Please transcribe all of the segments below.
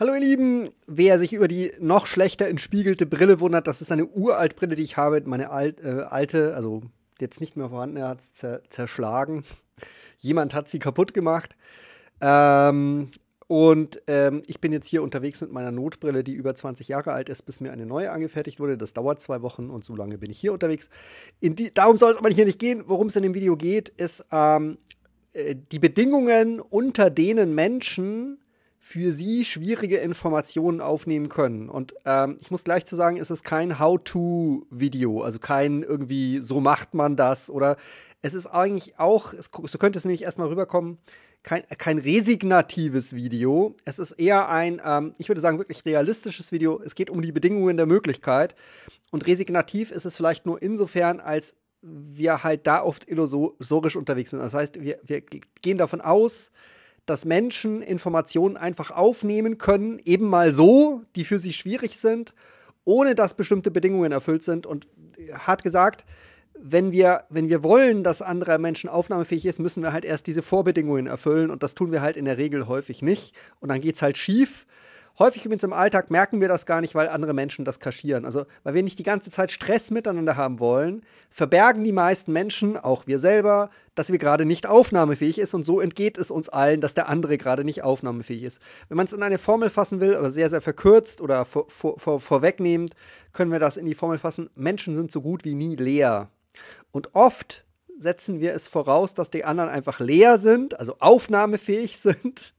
Hallo ihr Lieben, wer sich über die noch schlechter entspiegelte Brille wundert, das ist eine uralt Brille, die ich habe, meine alt, äh, alte, also jetzt nicht mehr vorhandene, hat zer zerschlagen. Jemand hat sie kaputt gemacht. Ähm, und ähm, ich bin jetzt hier unterwegs mit meiner Notbrille, die über 20 Jahre alt ist, bis mir eine neue angefertigt wurde. Das dauert zwei Wochen und so lange bin ich hier unterwegs. Die, darum soll es aber hier nicht gehen. Worum es in dem Video geht, ist ähm, äh, die Bedingungen, unter denen Menschen für sie schwierige Informationen aufnehmen können. Und ähm, ich muss gleich zu sagen, es ist kein How-to-Video, also kein irgendwie, so macht man das oder es ist eigentlich auch, es, so könnte es nämlich erstmal rüberkommen, kein, kein resignatives Video. Es ist eher ein, ähm, ich würde sagen, wirklich realistisches Video. Es geht um die Bedingungen der Möglichkeit. Und resignativ ist es vielleicht nur insofern, als wir halt da oft illusorisch unterwegs sind. Das heißt, wir, wir gehen davon aus, dass Menschen Informationen einfach aufnehmen können, eben mal so, die für sie schwierig sind, ohne dass bestimmte Bedingungen erfüllt sind. Und hart gesagt, wenn wir, wenn wir wollen, dass andere Menschen aufnahmefähig ist, müssen wir halt erst diese Vorbedingungen erfüllen. Und das tun wir halt in der Regel häufig nicht. Und dann geht es halt schief. Häufig übrigens im Alltag merken wir das gar nicht, weil andere Menschen das kaschieren. Also, weil wir nicht die ganze Zeit Stress miteinander haben wollen, verbergen die meisten Menschen, auch wir selber, dass wir gerade nicht aufnahmefähig ist und so entgeht es uns allen, dass der andere gerade nicht aufnahmefähig ist. Wenn man es in eine Formel fassen will oder sehr, sehr verkürzt oder vor, vor, vorwegnehmend, können wir das in die Formel fassen. Menschen sind so gut wie nie leer. Und oft setzen wir es voraus, dass die anderen einfach leer sind, also aufnahmefähig sind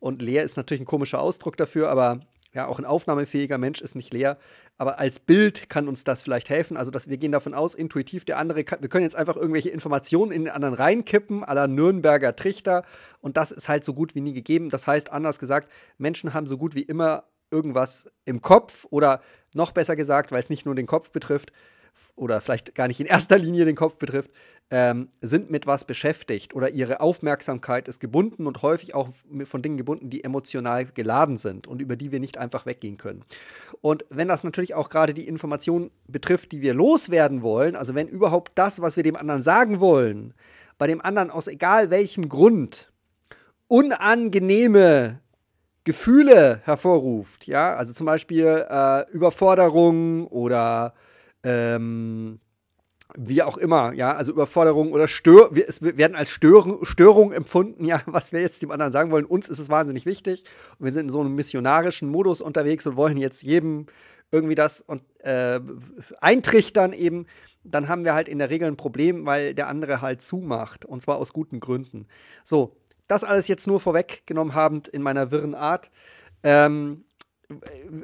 und leer ist natürlich ein komischer Ausdruck dafür, aber ja, auch ein aufnahmefähiger Mensch ist nicht leer. Aber als Bild kann uns das vielleicht helfen. Also, dass wir gehen davon aus, intuitiv, der andere kann, wir können jetzt einfach irgendwelche Informationen in den anderen reinkippen, aller Nürnberger Trichter. Und das ist halt so gut wie nie gegeben. Das heißt, anders gesagt, Menschen haben so gut wie immer irgendwas im Kopf oder noch besser gesagt, weil es nicht nur den Kopf betrifft, oder vielleicht gar nicht in erster Linie den Kopf betrifft, ähm, sind mit was beschäftigt oder ihre Aufmerksamkeit ist gebunden und häufig auch von Dingen gebunden, die emotional geladen sind und über die wir nicht einfach weggehen können. Und wenn das natürlich auch gerade die Informationen betrifft, die wir loswerden wollen, also wenn überhaupt das, was wir dem anderen sagen wollen, bei dem anderen aus egal welchem Grund unangenehme Gefühle hervorruft, ja, also zum Beispiel äh, Überforderung oder ähm, wie auch immer, ja, also Überforderung oder Stör wir, es werden als Stör Störung empfunden, ja, was wir jetzt dem anderen sagen wollen. Uns ist es wahnsinnig wichtig und wir sind in so einem missionarischen Modus unterwegs und wollen jetzt jedem irgendwie das und, äh, eintrichtern eben, dann haben wir halt in der Regel ein Problem, weil der andere halt zumacht und zwar aus guten Gründen. So, das alles jetzt nur vorweggenommen habend in meiner wirren Art. Ähm,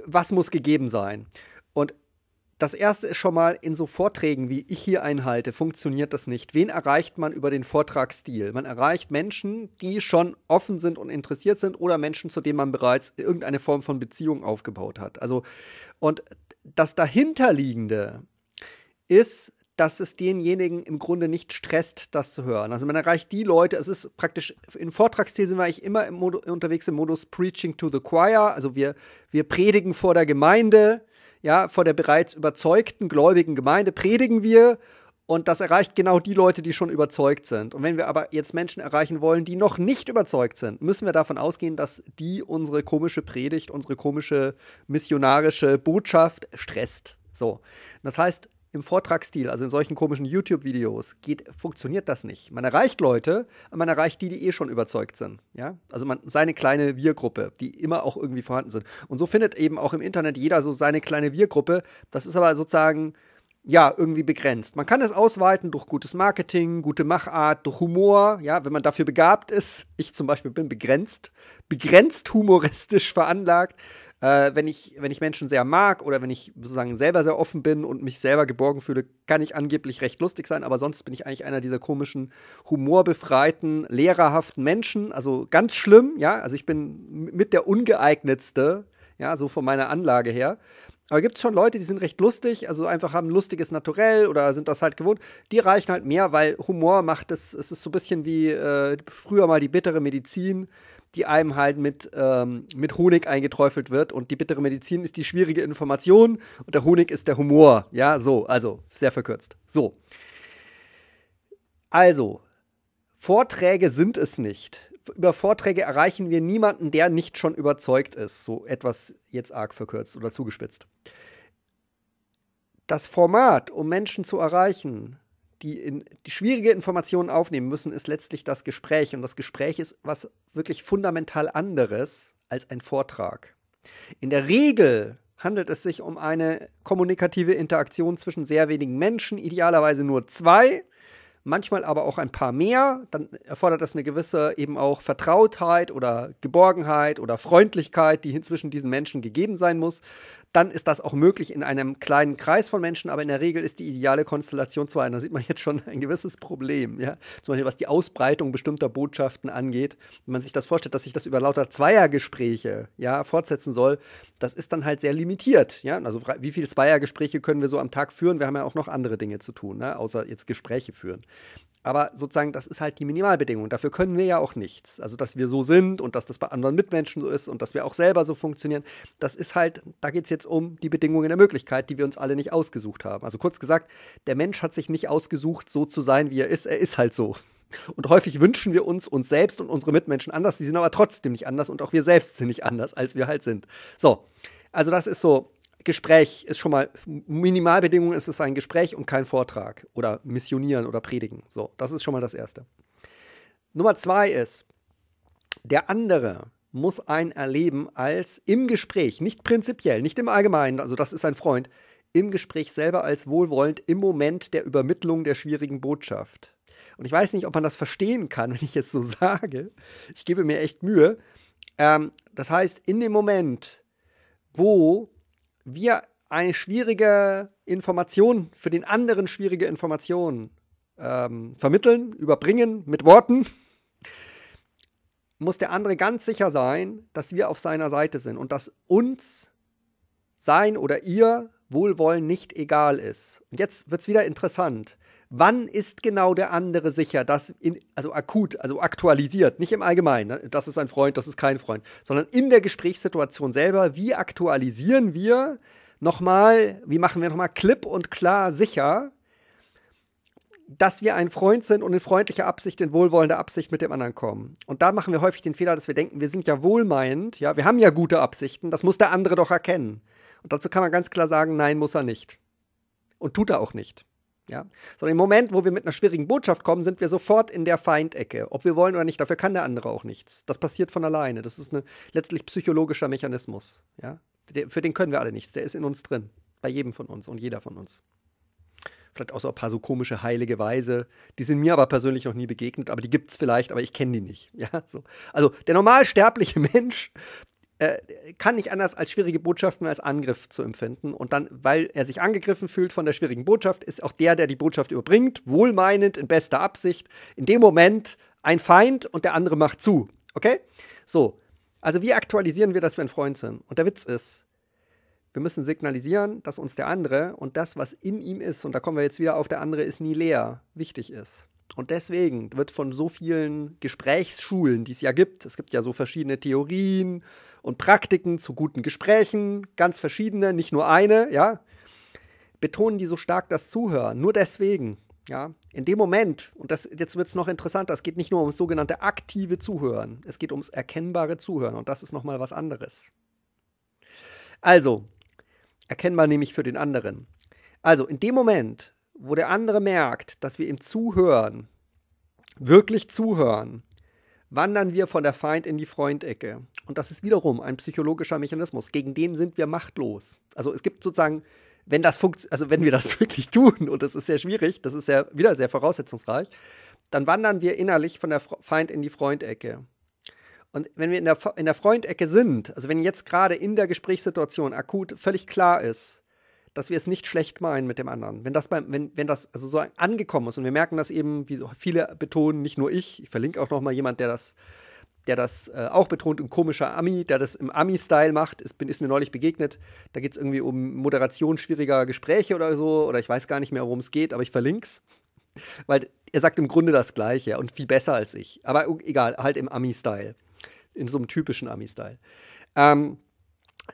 was muss gegeben sein? Und das erste ist schon mal in so Vorträgen, wie ich hier einhalte, funktioniert das nicht. Wen erreicht man über den Vortragsstil? Man erreicht Menschen, die schon offen sind und interessiert sind oder Menschen, zu denen man bereits irgendeine Form von Beziehung aufgebaut hat. Also und das dahinterliegende ist, dass es denjenigen im Grunde nicht stresst, das zu hören. Also man erreicht die Leute, es ist praktisch, in Vortragsthesen war ich immer im unterwegs im Modus Preaching to the Choir, also wir, wir predigen vor der Gemeinde ja, vor der bereits überzeugten gläubigen Gemeinde predigen wir und das erreicht genau die Leute, die schon überzeugt sind. Und wenn wir aber jetzt Menschen erreichen wollen, die noch nicht überzeugt sind, müssen wir davon ausgehen, dass die unsere komische Predigt, unsere komische missionarische Botschaft stresst. So. Das heißt, im Vortragsstil, also in solchen komischen YouTube-Videos, funktioniert das nicht. Man erreicht Leute, aber man erreicht die, die eh schon überzeugt sind. Ja? Also man, seine kleine Wir-Gruppe, die immer auch irgendwie vorhanden sind. Und so findet eben auch im Internet jeder so seine kleine Wir-Gruppe. Das ist aber sozusagen, ja, irgendwie begrenzt. Man kann es ausweiten durch gutes Marketing, gute Machart, durch Humor, ja, wenn man dafür begabt ist. Ich zum Beispiel bin begrenzt, begrenzt humoristisch veranlagt. Äh, wenn, ich, wenn ich Menschen sehr mag oder wenn ich sozusagen selber sehr offen bin und mich selber geborgen fühle, kann ich angeblich recht lustig sein, aber sonst bin ich eigentlich einer dieser komischen, humorbefreiten, lehrerhaften Menschen. Also ganz schlimm, ja. Also ich bin mit der ungeeignetste, ja, so von meiner Anlage her. Aber gibt es schon Leute, die sind recht lustig, also einfach haben lustiges Naturell oder sind das halt gewohnt. Die reichen halt mehr, weil Humor macht es, es ist so ein bisschen wie äh, früher mal die bittere Medizin, die einem halt mit, ähm, mit Honig eingeträufelt wird. Und die bittere Medizin ist die schwierige Information und der Honig ist der Humor. Ja, so, also sehr verkürzt. So. Also, Vorträge sind es nicht über Vorträge erreichen wir niemanden, der nicht schon überzeugt ist. So etwas jetzt arg verkürzt oder zugespitzt. Das Format, um Menschen zu erreichen, die, in, die schwierige Informationen aufnehmen müssen, ist letztlich das Gespräch. Und das Gespräch ist was wirklich fundamental anderes als ein Vortrag. In der Regel handelt es sich um eine kommunikative Interaktion zwischen sehr wenigen Menschen, idealerweise nur zwei manchmal aber auch ein paar mehr. Dann erfordert das eine gewisse eben auch Vertrautheit oder Geborgenheit oder Freundlichkeit, die zwischen diesen Menschen gegeben sein muss dann ist das auch möglich in einem kleinen Kreis von Menschen, aber in der Regel ist die ideale Konstellation zwei. Und da sieht man jetzt schon ein gewisses Problem, ja. Zum Beispiel was die Ausbreitung bestimmter Botschaften angeht. Wenn man sich das vorstellt, dass sich das über lauter Zweiergespräche ja, fortsetzen soll, das ist dann halt sehr limitiert. Ja? Also wie viele Zweiergespräche können wir so am Tag führen? Wir haben ja auch noch andere Dinge zu tun, ne? außer jetzt Gespräche führen. Aber sozusagen, das ist halt die Minimalbedingung. Dafür können wir ja auch nichts. Also, dass wir so sind und dass das bei anderen Mitmenschen so ist und dass wir auch selber so funktionieren, das ist halt, da geht es jetzt um die Bedingungen der Möglichkeit, die wir uns alle nicht ausgesucht haben. Also kurz gesagt, der Mensch hat sich nicht ausgesucht, so zu sein, wie er ist. Er ist halt so. Und häufig wünschen wir uns uns selbst und unsere Mitmenschen anders, die sind aber trotzdem nicht anders und auch wir selbst sind nicht anders, als wir halt sind. So, also das ist so Gespräch ist schon mal, Minimalbedingung ist es ein Gespräch und kein Vortrag oder missionieren oder predigen. So, das ist schon mal das Erste. Nummer zwei ist, der andere muss einen erleben als im Gespräch, nicht prinzipiell, nicht im Allgemeinen, also das ist ein Freund, im Gespräch selber als wohlwollend im Moment der Übermittlung der schwierigen Botschaft. Und ich weiß nicht, ob man das verstehen kann, wenn ich es so sage. Ich gebe mir echt Mühe. Ähm, das heißt, in dem Moment, wo wir eine schwierige Information für den anderen schwierige Information ähm, vermitteln, überbringen mit Worten, muss der andere ganz sicher sein, dass wir auf seiner Seite sind und dass uns sein oder ihr Wohlwollen nicht egal ist. Und jetzt wird es wieder interessant wann ist genau der andere sicher, dass in, also akut, also aktualisiert, nicht im Allgemeinen, ne, das ist ein Freund, das ist kein Freund, sondern in der Gesprächssituation selber, wie aktualisieren wir nochmal, wie machen wir nochmal klipp und klar sicher, dass wir ein Freund sind und in freundlicher Absicht, in wohlwollender Absicht mit dem anderen kommen. Und da machen wir häufig den Fehler, dass wir denken, wir sind ja wohlmeinend, ja, wir haben ja gute Absichten, das muss der andere doch erkennen. Und dazu kann man ganz klar sagen, nein, muss er nicht. Und tut er auch nicht. Ja? Sondern im Moment, wo wir mit einer schwierigen Botschaft kommen, sind wir sofort in der Feindecke. Ob wir wollen oder nicht, dafür kann der andere auch nichts. Das passiert von alleine. Das ist eine, letztlich psychologischer Mechanismus. Ja? für den können wir alle nichts. Der ist in uns drin. Bei jedem von uns und jeder von uns. Vielleicht auch so ein paar so komische heilige Weise. Die sind mir aber persönlich noch nie begegnet, aber die gibt es vielleicht, aber ich kenne die nicht. Ja, so. Also der normalsterbliche Mensch äh, kann nicht anders als schwierige Botschaften als Angriff zu empfinden. Und dann, weil er sich angegriffen fühlt von der schwierigen Botschaft, ist auch der, der die Botschaft überbringt, wohlmeinend, in bester Absicht, in dem Moment ein Feind und der andere macht zu. Okay? So. Also wie aktualisieren wir, dass wir ein Freund sind? Und der Witz ist, wir müssen signalisieren, dass uns der andere und das, was in ihm ist, und da kommen wir jetzt wieder auf, der andere ist nie leer, wichtig ist. Und deswegen wird von so vielen Gesprächsschulen, die es ja gibt, es gibt ja so verschiedene Theorien, und Praktiken zu guten Gesprächen, ganz verschiedene, nicht nur eine, ja, betonen die so stark das Zuhören. Nur deswegen, ja, in dem Moment, und das, jetzt wird es noch interessanter, es geht nicht nur ums sogenannte aktive Zuhören, es geht ums erkennbare Zuhören und das ist nochmal was anderes. Also, erkennbar nämlich für den anderen. Also, in dem Moment, wo der andere merkt, dass wir ihm zuhören, wirklich zuhören, wandern wir von der Feind in die Freundecke. Und das ist wiederum ein psychologischer Mechanismus. Gegen den sind wir machtlos. Also es gibt sozusagen, wenn das funkt, also wenn wir das wirklich tun, und das ist sehr schwierig, das ist ja wieder sehr voraussetzungsreich, dann wandern wir innerlich von der Feind in die Freundecke. Und wenn wir in der, in der Freundecke sind, also wenn jetzt gerade in der Gesprächssituation akut völlig klar ist, dass wir es nicht schlecht meinen mit dem anderen. Wenn das, beim, wenn, wenn das also so angekommen ist und wir merken das eben, wie viele betonen, nicht nur ich, ich verlinke auch noch mal jemand, der das, der das äh, auch betont, ein komischer Ami, der das im Ami-Style macht, ist, bin, ist mir neulich begegnet. Da geht es irgendwie um Moderation schwieriger Gespräche oder so, oder ich weiß gar nicht mehr, worum es geht, aber ich verlinke es. Weil er sagt im Grunde das Gleiche und viel besser als ich. Aber egal, halt im Ami-Style. In so einem typischen Ami-Style. Ähm,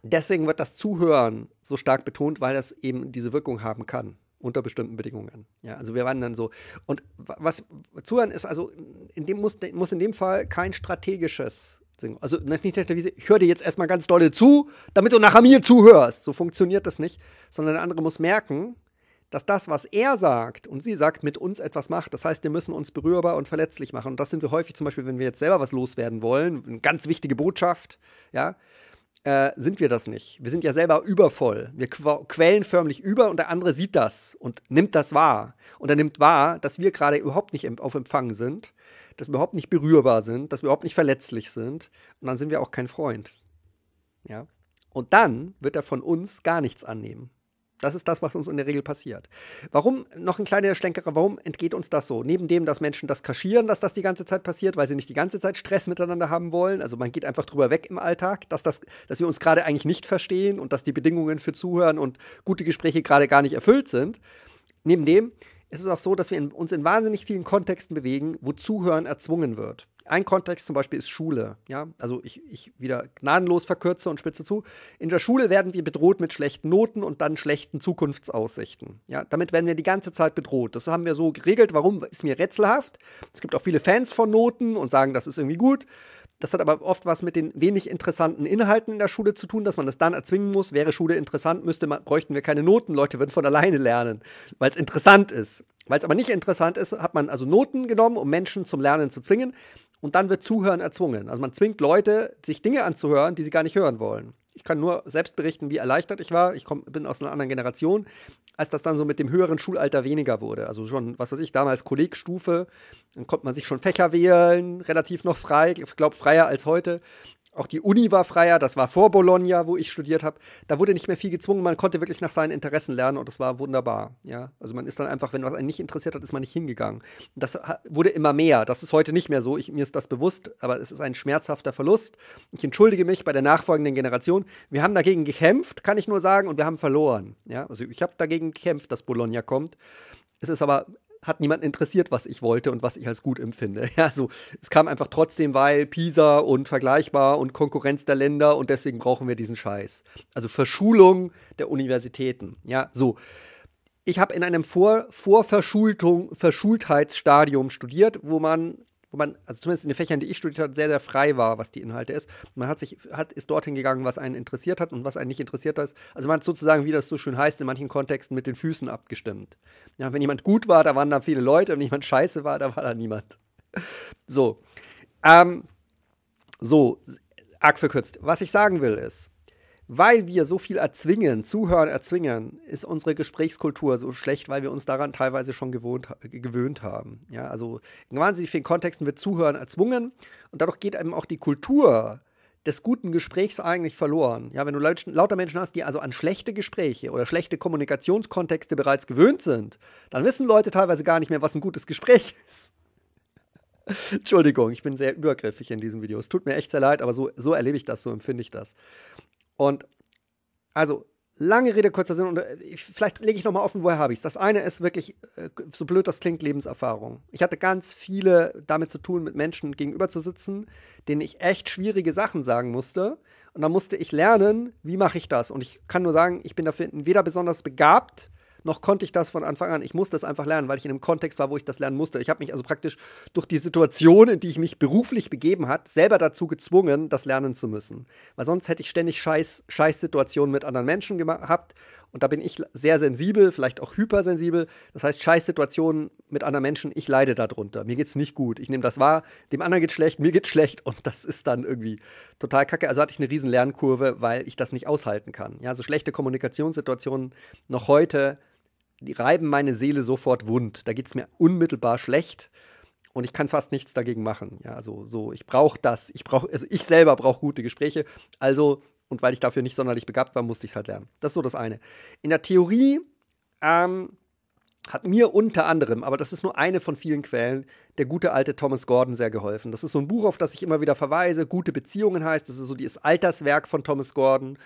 deswegen wird das Zuhören so stark betont, weil das eben diese Wirkung haben kann unter bestimmten Bedingungen. Ja, also wir waren dann so. Und was zuhören ist, also in dem muss, muss in dem Fall kein strategisches Also nicht, ich höre dir jetzt erstmal ganz dolle zu, damit du nachher mir zuhörst. So funktioniert das nicht, sondern der andere muss merken, dass das, was er sagt und sie sagt, mit uns etwas macht. Das heißt, wir müssen uns berührbar und verletzlich machen. Und das sind wir häufig zum Beispiel, wenn wir jetzt selber was loswerden wollen, eine ganz wichtige Botschaft, ja, äh, sind wir das nicht. Wir sind ja selber übervoll. Wir quellen förmlich über und der andere sieht das und nimmt das wahr. Und er nimmt wahr, dass wir gerade überhaupt nicht auf Empfang sind, dass wir überhaupt nicht berührbar sind, dass wir überhaupt nicht verletzlich sind. Und dann sind wir auch kein Freund. Ja. Und dann wird er von uns gar nichts annehmen. Das ist das, was uns in der Regel passiert. Warum, noch ein kleiner Schlenkerer, warum entgeht uns das so? Neben dem, dass Menschen das kaschieren, dass das die ganze Zeit passiert, weil sie nicht die ganze Zeit Stress miteinander haben wollen. Also man geht einfach drüber weg im Alltag, dass, das, dass wir uns gerade eigentlich nicht verstehen und dass die Bedingungen für Zuhören und gute Gespräche gerade gar nicht erfüllt sind. Neben dem ist es auch so, dass wir in, uns in wahnsinnig vielen Kontexten bewegen, wo Zuhören erzwungen wird. Ein Kontext zum Beispiel ist Schule. Ja? Also ich, ich wieder gnadenlos verkürze und spitze zu. In der Schule werden wir bedroht mit schlechten Noten und dann schlechten Zukunftsaussichten. Ja? Damit werden wir die ganze Zeit bedroht. Das haben wir so geregelt. Warum ist mir rätselhaft? Es gibt auch viele Fans von Noten und sagen, das ist irgendwie gut. Das hat aber oft was mit den wenig interessanten Inhalten in der Schule zu tun, dass man das dann erzwingen muss. Wäre Schule interessant, müsste man, bräuchten wir keine Noten. Leute würden von alleine lernen, weil es interessant ist. Weil es aber nicht interessant ist, hat man also Noten genommen, um Menschen zum Lernen zu zwingen und dann wird Zuhören erzwungen. Also man zwingt Leute, sich Dinge anzuhören, die sie gar nicht hören wollen. Ich kann nur selbst berichten, wie erleichtert ich war. Ich komm, bin aus einer anderen Generation, als das dann so mit dem höheren Schulalter weniger wurde. Also schon, was weiß ich, damals Kollegstufe, dann konnte man sich schon Fächer wählen, relativ noch frei, ich glaube freier als heute. Auch die Uni war freier, das war vor Bologna, wo ich studiert habe. Da wurde nicht mehr viel gezwungen, man konnte wirklich nach seinen Interessen lernen und das war wunderbar. Ja? Also man ist dann einfach, wenn was einen nicht interessiert hat, ist man nicht hingegangen. Das wurde immer mehr. Das ist heute nicht mehr so. Ich, mir ist das bewusst, aber es ist ein schmerzhafter Verlust. Ich entschuldige mich bei der nachfolgenden Generation. Wir haben dagegen gekämpft, kann ich nur sagen, und wir haben verloren. Ja? Also ich habe dagegen gekämpft, dass Bologna kommt. Es ist aber hat niemand interessiert, was ich wollte und was ich als gut empfinde. Ja, so, es kam einfach trotzdem, weil PISA und vergleichbar und Konkurrenz der Länder und deswegen brauchen wir diesen Scheiß. Also Verschulung der Universitäten. Ja, so. Ich habe in einem Vor Vorverschultung, Verschultheitsstadium studiert, wo man wo man, also zumindest in den Fächern, die ich studiert habe, sehr, sehr frei war, was die Inhalte ist. Man hat sich, hat, ist dorthin gegangen, was einen interessiert hat und was einen nicht interessiert hat. Also man hat sozusagen, wie das so schön heißt, in manchen Kontexten mit den Füßen abgestimmt. Ja, wenn jemand gut war, da waren da viele Leute, wenn jemand scheiße war, da war da niemand. So. Ähm, so, arg verkürzt. Was ich sagen will ist, weil wir so viel erzwingen, zuhören, erzwingen, ist unsere Gesprächskultur so schlecht, weil wir uns daran teilweise schon gewohnt, gewöhnt haben. Ja, also in wahnsinnig vielen Kontexten wird Zuhören erzwungen und dadurch geht eben auch die Kultur des guten Gesprächs eigentlich verloren. Ja, wenn du lauter Menschen hast, die also an schlechte Gespräche oder schlechte Kommunikationskontexte bereits gewöhnt sind, dann wissen Leute teilweise gar nicht mehr, was ein gutes Gespräch ist. Entschuldigung, ich bin sehr übergriffig in diesem Video. Es tut mir echt sehr leid, aber so, so erlebe ich das, so empfinde ich das. Und also lange Rede, kurzer Sinn. Und äh, vielleicht lege ich nochmal offen, woher habe ich es. Das eine ist wirklich, äh, so blöd das klingt, Lebenserfahrung. Ich hatte ganz viele damit zu tun, mit Menschen gegenüber zu sitzen, denen ich echt schwierige Sachen sagen musste. Und da musste ich lernen, wie mache ich das. Und ich kann nur sagen, ich bin dafür weder besonders begabt, noch konnte ich das von Anfang an. Ich musste das einfach lernen, weil ich in einem Kontext war, wo ich das lernen musste. Ich habe mich also praktisch durch die Situation, in die ich mich beruflich begeben hat, selber dazu gezwungen, das lernen zu müssen. Weil sonst hätte ich ständig scheiß, scheiß mit anderen Menschen gehabt. Und da bin ich sehr sensibel, vielleicht auch hypersensibel. Das heißt, Scheißsituationen mit anderen Menschen, ich leide darunter. Mir geht es nicht gut. Ich nehme das wahr, dem anderen geht's schlecht, mir geht's schlecht. Und das ist dann irgendwie total kacke. Also hatte ich eine riesen Lernkurve, weil ich das nicht aushalten kann. Ja, so schlechte Kommunikationssituationen noch heute die reiben meine Seele sofort wund. Da geht es mir unmittelbar schlecht und ich kann fast nichts dagegen machen. Ja, also so, ich brauche das. Ich brauche, also ich selber brauche gute Gespräche. Also, und weil ich dafür nicht sonderlich begabt war, musste ich es halt lernen. Das ist so das eine. In der Theorie ähm, hat mir unter anderem, aber das ist nur eine von vielen Quellen, der gute alte Thomas Gordon sehr geholfen. Das ist so ein Buch, auf das ich immer wieder verweise. Gute Beziehungen heißt, das ist so das Alterswerk von Thomas Gordon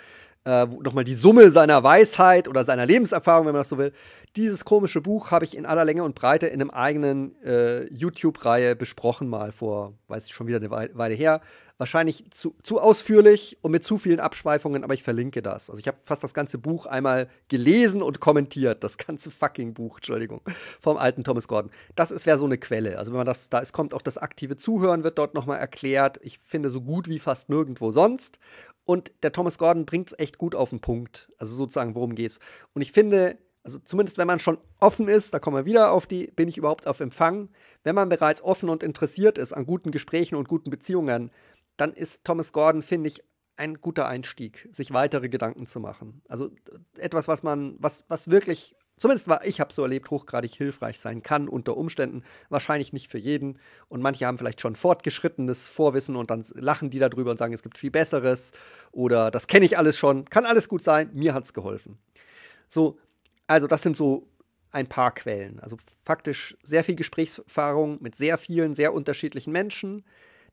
äh, nochmal die Summe seiner Weisheit oder seiner Lebenserfahrung, wenn man das so will. Dieses komische Buch habe ich in aller Länge und Breite in einem eigenen äh, YouTube-Reihe besprochen, mal vor, weiß ich schon wieder eine Weile her wahrscheinlich zu, zu ausführlich und mit zu vielen Abschweifungen, aber ich verlinke das. Also ich habe fast das ganze Buch einmal gelesen und kommentiert. Das ganze fucking Buch, Entschuldigung, vom alten Thomas Gordon. Das ist wäre so eine Quelle. Also wenn man das, da ist, kommt auch das aktive Zuhören, wird dort nochmal erklärt. Ich finde so gut wie fast nirgendwo sonst. Und der Thomas Gordon bringt es echt gut auf den Punkt. Also sozusagen, worum geht's? Und ich finde, also zumindest wenn man schon offen ist, da kommen wir wieder auf die, bin ich überhaupt auf Empfang, wenn man bereits offen und interessiert ist an guten Gesprächen und guten Beziehungen, dann ist Thomas Gordon, finde ich, ein guter Einstieg, sich weitere Gedanken zu machen. Also äh, etwas, was man, was, was wirklich, zumindest war ich habe so erlebt, hochgradig hilfreich sein kann unter Umständen. Wahrscheinlich nicht für jeden. Und manche haben vielleicht schon fortgeschrittenes Vorwissen und dann lachen die darüber und sagen, es gibt viel Besseres oder das kenne ich alles schon. Kann alles gut sein, mir hat es geholfen. So, also das sind so ein paar Quellen. Also faktisch sehr viel Gesprächserfahrung mit sehr vielen, sehr unterschiedlichen Menschen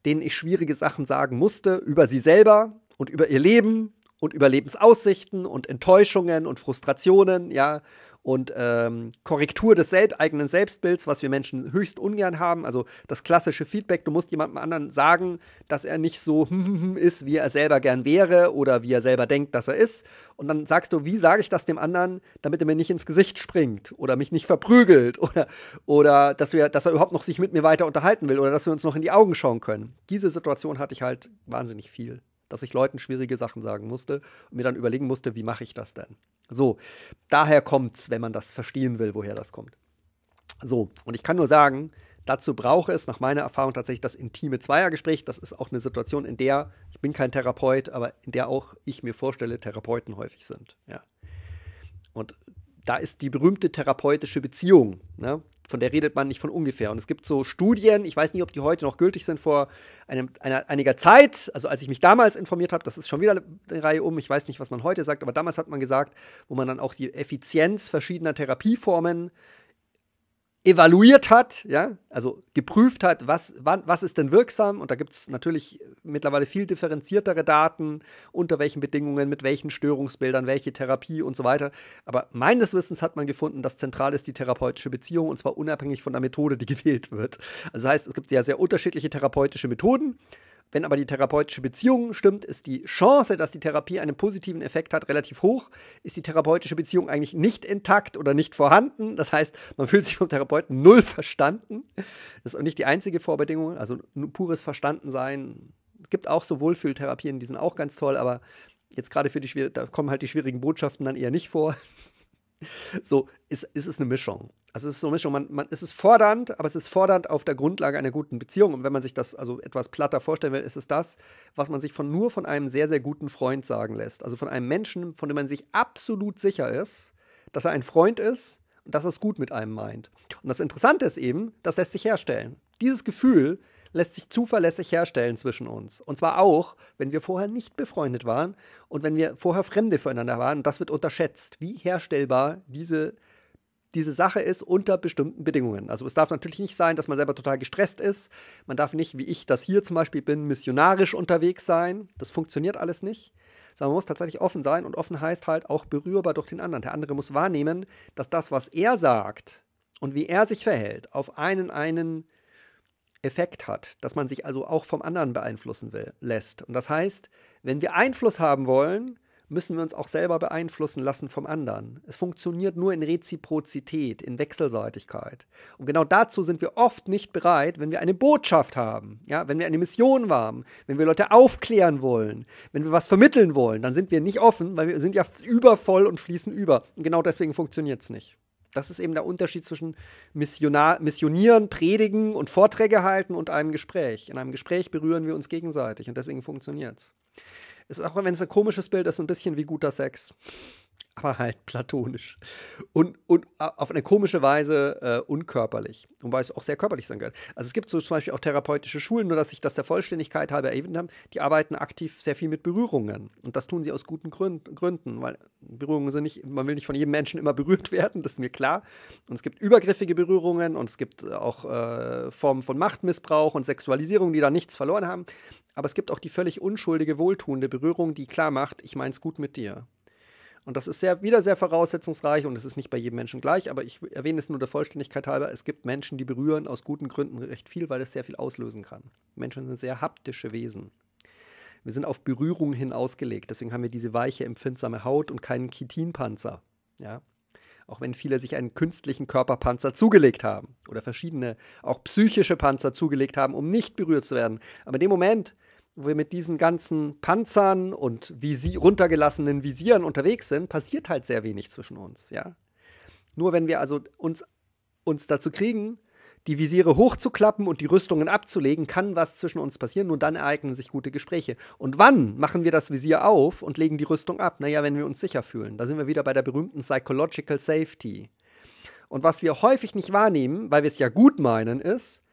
denen ich schwierige Sachen sagen musste, über sie selber und über ihr Leben und über Lebensaussichten und Enttäuschungen und Frustrationen, ja, und ähm, Korrektur des selb eigenen Selbstbilds, was wir Menschen höchst ungern haben. Also das klassische Feedback, du musst jemandem anderen sagen, dass er nicht so ist, wie er selber gern wäre oder wie er selber denkt, dass er ist. Und dann sagst du, wie sage ich das dem anderen, damit er mir nicht ins Gesicht springt oder mich nicht verprügelt oder, oder dass, wir, dass er überhaupt noch sich mit mir weiter unterhalten will oder dass wir uns noch in die Augen schauen können. Diese Situation hatte ich halt wahnsinnig viel, dass ich Leuten schwierige Sachen sagen musste und mir dann überlegen musste, wie mache ich das denn? So, daher kommt es, wenn man das verstehen will, woher das kommt. So, und ich kann nur sagen, dazu brauche es nach meiner Erfahrung tatsächlich das intime Zweiergespräch. Das ist auch eine Situation, in der, ich bin kein Therapeut, aber in der auch ich mir vorstelle, Therapeuten häufig sind. Ja. Und da ist die berühmte therapeutische Beziehung. Ne? von der redet man nicht von ungefähr. Und es gibt so Studien, ich weiß nicht, ob die heute noch gültig sind, vor einem, einer, einiger Zeit, also als ich mich damals informiert habe, das ist schon wieder eine Reihe um, ich weiß nicht, was man heute sagt, aber damals hat man gesagt, wo man dann auch die Effizienz verschiedener Therapieformen evaluiert hat, ja, also geprüft hat, was, wann, was ist denn wirksam. Und da gibt es natürlich mittlerweile viel differenziertere Daten, unter welchen Bedingungen, mit welchen Störungsbildern, welche Therapie und so weiter. Aber meines Wissens hat man gefunden, dass zentral ist die therapeutische Beziehung und zwar unabhängig von der Methode, die gewählt wird. Also das heißt, es gibt ja sehr unterschiedliche therapeutische Methoden wenn aber die therapeutische Beziehung stimmt, ist die Chance, dass die Therapie einen positiven Effekt hat, relativ hoch. Ist die therapeutische Beziehung eigentlich nicht intakt oder nicht vorhanden? Das heißt, man fühlt sich vom Therapeuten null verstanden. Das ist auch nicht die einzige Vorbedingung. Also pures Verstandensein. Es gibt auch so Wohlfühltherapien, die sind auch ganz toll, aber jetzt gerade für die schwierigen, da kommen halt die schwierigen Botschaften dann eher nicht vor so, ist, ist es eine Mischung. Also es ist so eine Mischung, man, man, es ist fordernd, aber es ist fordernd auf der Grundlage einer guten Beziehung. Und wenn man sich das also etwas platter vorstellen will, ist es das, was man sich von nur von einem sehr, sehr guten Freund sagen lässt. Also von einem Menschen, von dem man sich absolut sicher ist, dass er ein Freund ist und dass er es gut mit einem meint. Und das Interessante ist eben, das lässt sich herstellen. Dieses Gefühl lässt sich zuverlässig herstellen zwischen uns. Und zwar auch, wenn wir vorher nicht befreundet waren und wenn wir vorher Fremde füreinander waren. das wird unterschätzt, wie herstellbar diese diese Sache ist unter bestimmten Bedingungen. Also es darf natürlich nicht sein, dass man selber total gestresst ist. Man darf nicht, wie ich das hier zum Beispiel bin, missionarisch unterwegs sein. Das funktioniert alles nicht. Sondern man muss tatsächlich offen sein und offen heißt halt auch berührbar durch den anderen. Der andere muss wahrnehmen, dass das, was er sagt und wie er sich verhält, auf einen einen Effekt hat, dass man sich also auch vom anderen beeinflussen will, lässt. Und das heißt, wenn wir Einfluss haben wollen, müssen wir uns auch selber beeinflussen lassen vom anderen. Es funktioniert nur in Reziprozität, in Wechselseitigkeit. Und genau dazu sind wir oft nicht bereit, wenn wir eine Botschaft haben, ja, wenn wir eine Mission haben, wenn wir Leute aufklären wollen, wenn wir was vermitteln wollen, dann sind wir nicht offen, weil wir sind ja übervoll und fließen über. Und genau deswegen funktioniert es nicht. Das ist eben der Unterschied zwischen Missionieren, Predigen und Vorträge halten und einem Gespräch. In einem Gespräch berühren wir uns gegenseitig und deswegen funktioniert es. auch wenn es ein komisches Bild ist, ein bisschen wie guter Sex aber halt platonisch. Und, und äh, auf eine komische Weise äh, unkörperlich. Und weil es auch sehr körperlich sein kann. Also es gibt so zum Beispiel auch therapeutische Schulen, nur dass ich das der Vollständigkeit halber erwähnt habe, die arbeiten aktiv sehr viel mit Berührungen. Und das tun sie aus guten Gründ Gründen, weil Berührungen sind nicht, man will nicht von jedem Menschen immer berührt werden, das ist mir klar. Und es gibt übergriffige Berührungen und es gibt auch äh, Formen von Machtmissbrauch und Sexualisierung, die da nichts verloren haben. Aber es gibt auch die völlig unschuldige, wohltuende Berührung, die klar macht, ich meine es gut mit dir. Und das ist sehr, wieder sehr voraussetzungsreich und es ist nicht bei jedem Menschen gleich, aber ich erwähne es nur der Vollständigkeit halber. Es gibt Menschen, die berühren aus guten Gründen recht viel, weil es sehr viel auslösen kann. Menschen sind sehr haptische Wesen. Wir sind auf Berührung hin ausgelegt. Deswegen haben wir diese weiche, empfindsame Haut und keinen Chitinpanzer. Ja? Auch wenn viele sich einen künstlichen Körperpanzer zugelegt haben oder verschiedene, auch psychische Panzer zugelegt haben, um nicht berührt zu werden. Aber in dem Moment, wo wir mit diesen ganzen Panzern und Visi runtergelassenen Visieren unterwegs sind, passiert halt sehr wenig zwischen uns, ja. Nur wenn wir also uns, uns dazu kriegen, die Visiere hochzuklappen und die Rüstungen abzulegen, kann was zwischen uns passieren, nur dann ereignen sich gute Gespräche. Und wann machen wir das Visier auf und legen die Rüstung ab? Naja, wenn wir uns sicher fühlen. Da sind wir wieder bei der berühmten Psychological Safety. Und was wir häufig nicht wahrnehmen, weil wir es ja gut meinen, ist,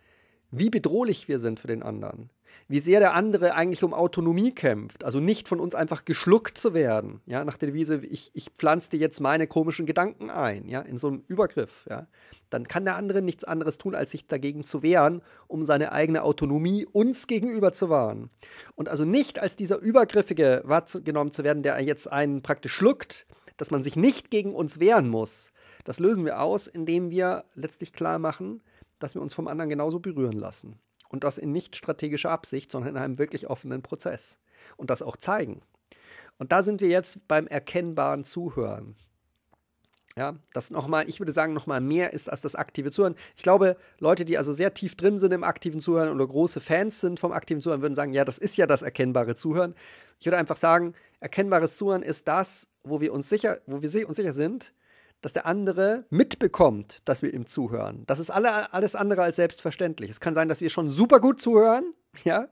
wie bedrohlich wir sind für den anderen wie sehr der andere eigentlich um Autonomie kämpft, also nicht von uns einfach geschluckt zu werden, ja, nach der Devise, ich, ich pflanze dir jetzt meine komischen Gedanken ein, ja, in so einem Übergriff, ja, dann kann der andere nichts anderes tun, als sich dagegen zu wehren, um seine eigene Autonomie uns gegenüber zu wahren. Und also nicht als dieser Übergriffige wahrgenommen zu werden, der jetzt einen praktisch schluckt, dass man sich nicht gegen uns wehren muss. Das lösen wir aus, indem wir letztlich klar machen, dass wir uns vom anderen genauso berühren lassen und das in nicht strategischer Absicht, sondern in einem wirklich offenen Prozess und das auch zeigen. Und da sind wir jetzt beim erkennbaren Zuhören. Ja, das nochmal, ich würde sagen, nochmal mehr ist als das aktive Zuhören. Ich glaube, Leute, die also sehr tief drin sind im aktiven Zuhören oder große Fans sind vom aktiven Zuhören, würden sagen, ja, das ist ja das erkennbare Zuhören. Ich würde einfach sagen, erkennbares Zuhören ist das, wo wir uns sicher, wo wir uns sicher sind, dass der andere mitbekommt, dass wir ihm zuhören. Das ist alle, alles andere als selbstverständlich. Es kann sein, dass wir schon super gut zuhören, ja,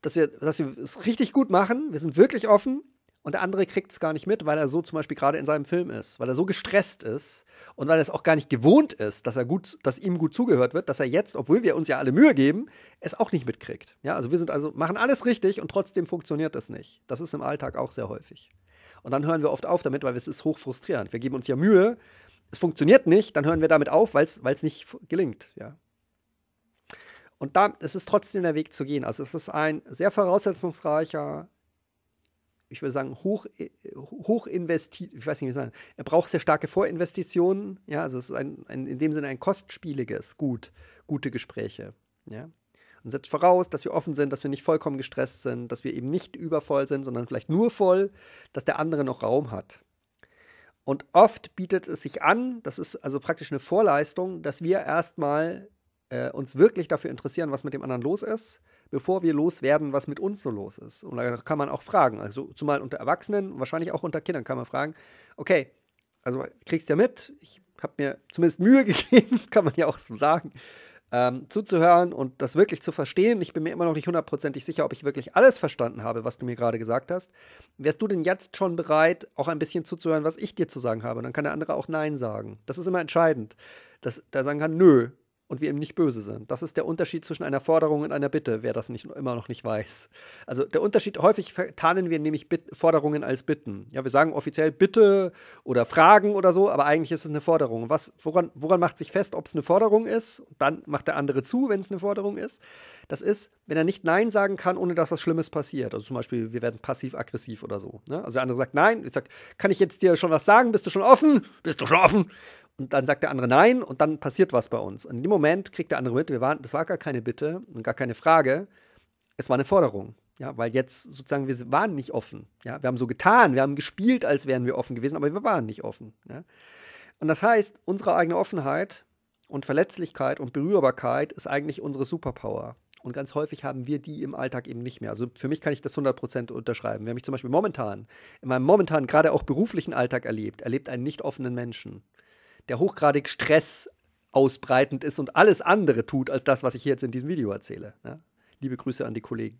dass wir, dass wir es richtig gut machen, wir sind wirklich offen und der andere kriegt es gar nicht mit, weil er so zum Beispiel gerade in seinem Film ist, weil er so gestresst ist und weil er es auch gar nicht gewohnt ist, dass er gut, dass ihm gut zugehört wird, dass er jetzt, obwohl wir uns ja alle Mühe geben, es auch nicht mitkriegt. Ja, also wir sind also machen alles richtig und trotzdem funktioniert das nicht. Das ist im Alltag auch sehr häufig. Und dann hören wir oft auf damit, weil es ist hochfrustrierend. Wir geben uns ja Mühe, es funktioniert nicht, dann hören wir damit auf, weil es nicht gelingt. Ja. Und da es ist trotzdem der Weg zu gehen. Also es ist ein sehr voraussetzungsreicher, ich würde sagen, hoch, äh, hoch investiert, ich weiß nicht, wie ich sagen, er braucht sehr starke Vorinvestitionen. Ja, also es ist ein, ein in dem Sinne ein kostspieliges, gut, gute Gespräche. Ja und setzt voraus, dass wir offen sind, dass wir nicht vollkommen gestresst sind, dass wir eben nicht übervoll sind, sondern vielleicht nur voll, dass der andere noch Raum hat. Und oft bietet es sich an, das ist also praktisch eine Vorleistung, dass wir erstmal äh, uns wirklich dafür interessieren, was mit dem anderen los ist, bevor wir loswerden, was mit uns so los ist. Und da kann man auch fragen, also zumal unter Erwachsenen, wahrscheinlich auch unter Kindern kann man fragen, okay, also kriegst du ja mit, ich habe mir zumindest Mühe gegeben, kann man ja auch so sagen ähm, zuzuhören und das wirklich zu verstehen. Ich bin mir immer noch nicht hundertprozentig sicher, ob ich wirklich alles verstanden habe, was du mir gerade gesagt hast. Wärst du denn jetzt schon bereit, auch ein bisschen zuzuhören, was ich dir zu sagen habe? Und dann kann der andere auch Nein sagen. Das ist immer entscheidend, dass der sagen kann, nö, und wir ihm nicht böse sind. Das ist der Unterschied zwischen einer Forderung und einer Bitte, wer das nicht, immer noch nicht weiß. Also der Unterschied, häufig tarnen wir nämlich Bit Forderungen als Bitten. Ja, wir sagen offiziell Bitte oder Fragen oder so, aber eigentlich ist es eine Forderung. Was, woran, woran macht sich fest, ob es eine Forderung ist? Dann macht der andere zu, wenn es eine Forderung ist. Das ist, wenn er nicht Nein sagen kann, ohne dass was Schlimmes passiert. Also zum Beispiel, wir werden passiv-aggressiv oder so. Ne? Also der andere sagt Nein, ich sage, kann ich jetzt dir schon was sagen? Bist du schon offen? Bist du schon offen? Und dann sagt der andere Nein und dann passiert was bei uns. Und in dem Moment kriegt der andere mit, wir waren, das war gar keine Bitte und gar keine Frage, es war eine Forderung. Ja, weil jetzt sozusagen, wir waren nicht offen. Ja, wir haben so getan, wir haben gespielt, als wären wir offen gewesen, aber wir waren nicht offen. Ja? Und das heißt, unsere eigene Offenheit und Verletzlichkeit und Berührbarkeit ist eigentlich unsere Superpower. Und ganz häufig haben wir die im Alltag eben nicht mehr. Also für mich kann ich das 100% unterschreiben. Wer mich zum Beispiel momentan, in meinem momentan gerade auch beruflichen Alltag erlebt, erlebt einen nicht offenen Menschen, der hochgradig Stress ausbreitend ist und alles andere tut, als das, was ich hier jetzt in diesem Video erzähle. Ja? Ne? Liebe Grüße an die Kollegen.